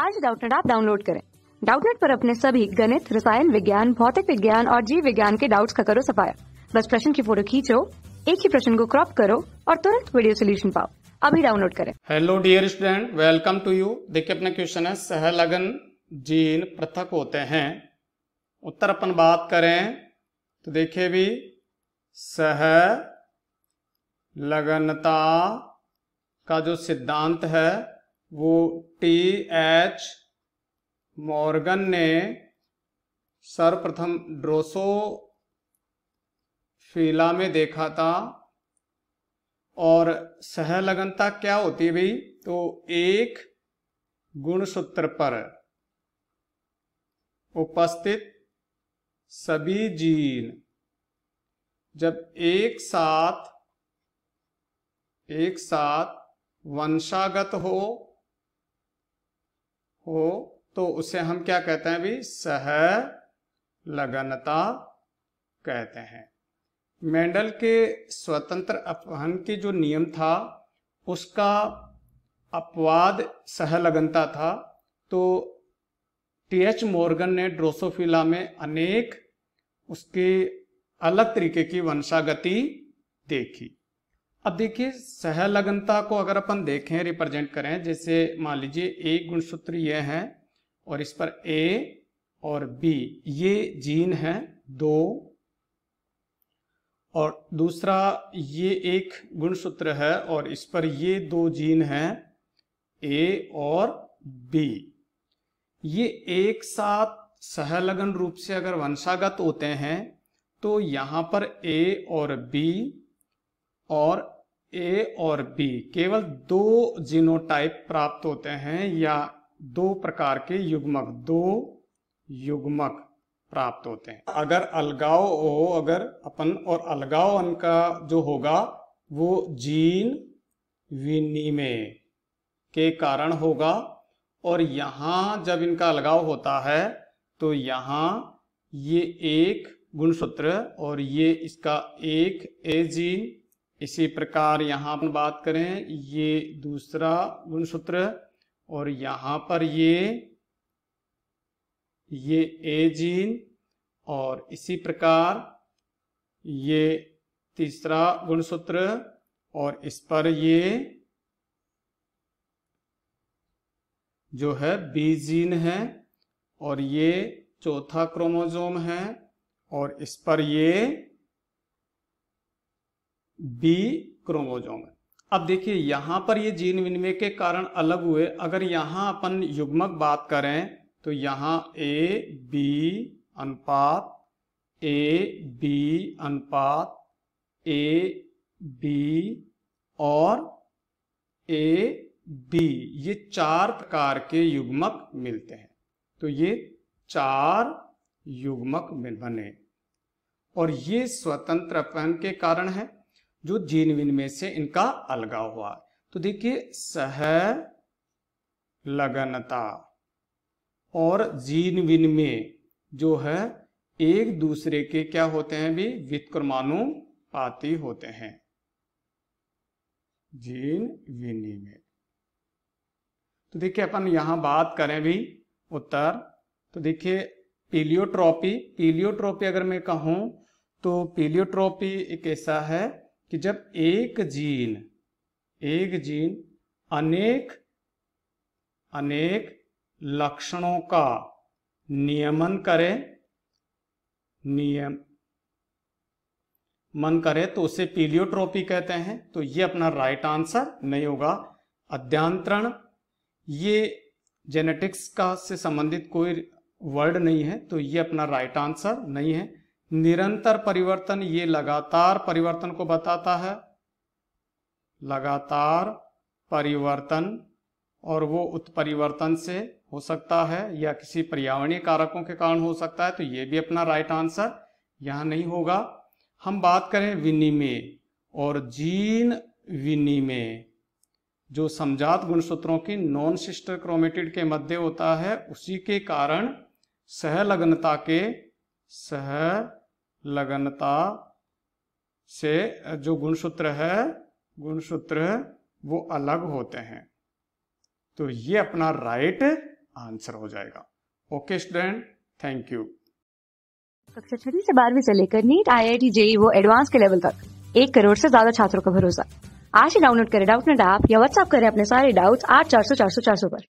आज डाउटनेट आप डाउनलोड करें डाउटनेट पर अपने सभी गणित रसायन विज्ञान भौतिक विज्ञान और जीव विज्ञान के डाउट्स का करो सफाया बस प्रश्न की फोटो खींचो एक ही प्रश्न को क्रॉप करो और तुरंत वीडियो सोल्यूशन पाओ अभी डाउनलोड करें hello dear student welcome to you देखिए अपना क्वेश्चन है सहलगन जीन पृथक होते हैं उत्तर अपन बात करें तो देखिए भी सह लगनता का जो सिद्धांत है वो टी एच मॉर्गन ने सर्वप्रथम ड्रोसो फीला में देखा था और सहलगनता क्या होती है भाई तो एक गुणसूत्र पर उपस्थित सभी जीन जब एक साथ एक साथ वंशागत हो हो तो उसे हम क्या कहते हैं भी सह लगनता कहते हैं मेंडल के स्वतंत्र अपहन के जो नियम था उसका अपवाद सहलगनता था तो टी एच मोर्गन ने ड्रोसोफिला में अनेक उसके अलग तरीके की वंशागति देखी अब देखिए सहलग्नता को अगर अपन देखें रिप्रेजेंट करें जैसे मान लीजिए ए गुणसूत्र ये है और इस पर ए और बी ये जीन है दो और दूसरा ये एक गुणसूत्र है और इस पर ये दो जीन है ए और बी ये एक साथ सहलग्न रूप से अगर वंशागत होते हैं तो यहां पर ए और बी और ए और बी केवल दो जीनोटाइप प्राप्त होते हैं या दो प्रकार के युग्मक दो युग्मक प्राप्त होते हैं अगर अलगाव हो अगर अपन और अलगाव का जो होगा वो जीन विनिमय के कारण होगा और यहाँ जब इनका अलगाव होता है तो यहां ये एक गुणसूत्र और ये इसका एक ए जीन इसी प्रकार यहाँ पर बात करें ये दूसरा गुणसूत्र और यहाँ पर ये ये ए जीन और इसी प्रकार ये तीसरा गुणसूत्र और इस पर ये जो है बी जीन है और ये चौथा क्रोमोजोम है और इस पर ये बी क्रोमोजोम है अब देखिए यहाँ पर ये जीन विनिमय के कारण अलग हुए अगर यहाँ अपन युग्मक बात करें तो यहाँ ए बी अनुपात ए बी अनुपात ए बी और ए बी ये चार प्रकार के युग्मक मिलते हैं तो ये चार युग्मक बने और ये स्वतंत्र अपहन के कारण है जो जीन विन में से इनका अलगाव हुआ तो देखिए सह लगनता और जीन विन में जो है एक दूसरे के क्या होते हैं भी पाती होते हैं जीन विनी में तो देखिए अपन यहां बात करें भी उत्तर तो देखिए पीलियोट्रॉपी पीलियोट्रॉपी अगर मैं कहूं तो पीलियोट्रॉपी एक ऐसा है कि जब एक जीन एक जीन अनेक अनेक लक्षणों का नियमन करे नियम मन करे तो उसे पीलियोट्रोपी कहते हैं तो ये अपना राइट आंसर नहीं होगा अध्यांतरण ये जेनेटिक्स का से संबंधित कोई वर्ड नहीं है तो ये अपना राइट आंसर नहीं है निरंतर परिवर्तन ये लगातार परिवर्तन को बताता है लगातार परिवर्तन और वो उत्परिवर्तन से हो सकता है या किसी पर्यावरणीय कारकों के कारण हो सकता है तो ये भी अपना राइट आंसर यहां नहीं होगा हम बात करें विनिमय और जीन विनिमय जो समझात गुणसूत्रों की नॉन सिस्टर क्रोमेटिड के मध्य होता है उसी के कारण सहलग्नता के सह लगनता से जो गुणसूत्र है गुणसूत्र वो अलग होते हैं तो ये अपना राइट आंसर हो जाएगा ओके स्टूडेंट थैंक यू कक्षा छठी से बारहवीं से लेकर NEET I I T JEE वो एडवांस के लेवल तक एक करोड़ से ज्यादा छात्रों का भरोसा आज ही डाउनलोड करें डाउट नेट ऐप या व्हाट्सएप करें अपने सारे डाउट्स आठ चार सौ चार सौ चार सौ पर